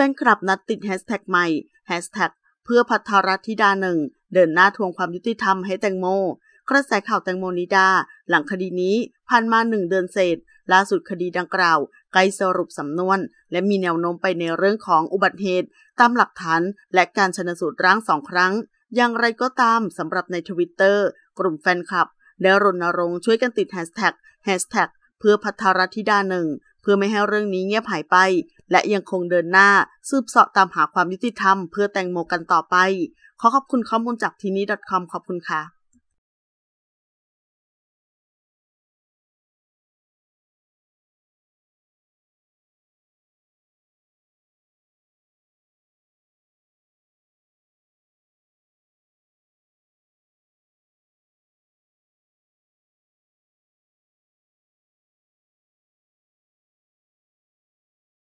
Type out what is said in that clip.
แฟนคลับ นัดติดแฮชแท็กใหม่แฮชแท็กเพื่อพัทรธิดาหนึ่ง เดินหน้าทวงความยุติธรรมให้แตงโมกระแสข่าวแตงโมนิดา หลังคดีนี้ผ่านมาหนึ่งเดือนเศษล่าสุดคดีดังกล่าวใกล้สรุปสำนวน และมีแนวโน้มไปในเรื่องของอุบัติเหตุ ตามหลักฐานและการชนสูตรร่างสองครั้ง อย่างไรก็ตามสำหรับในทวิตเตอร์กลุ่มแฟนคลับได้รณรงค์ช่วยกันติดแฮชแท็กแฮชแท็กเพื่อพัทรธิดาหนึ่ง เพื่อไม่ให้เรื่องนี้เงียบหายไป และยังคงเดินหน้าสืบเสาะตามหาความยุติธรรมเพื่อแตงโมกันต่อไปขอขอบคุณข้อมูลจากทีนี้ .com ขอบคุณค่ะ